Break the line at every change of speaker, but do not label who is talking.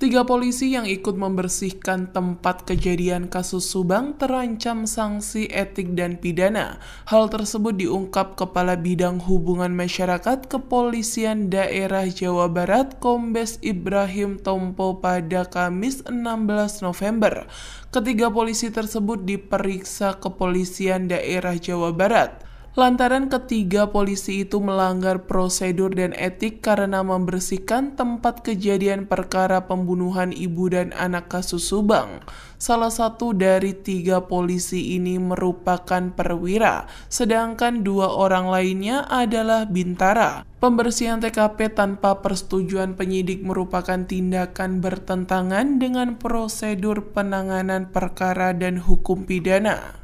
Tiga polisi yang ikut membersihkan tempat kejadian kasus Subang terancam sanksi etik dan pidana. Hal tersebut diungkap Kepala Bidang Hubungan Masyarakat Kepolisian Daerah Jawa Barat Kombes Ibrahim Tompo pada Kamis 16 November. Ketiga polisi tersebut diperiksa Kepolisian Daerah Jawa Barat lantaran ketiga polisi itu melanggar prosedur dan etik karena membersihkan tempat kejadian perkara pembunuhan ibu dan anak kasus Subang. Salah satu dari tiga polisi ini merupakan perwira, sedangkan dua orang lainnya adalah bintara. Pembersihan TKP tanpa persetujuan penyidik merupakan tindakan bertentangan dengan prosedur penanganan perkara dan hukum pidana.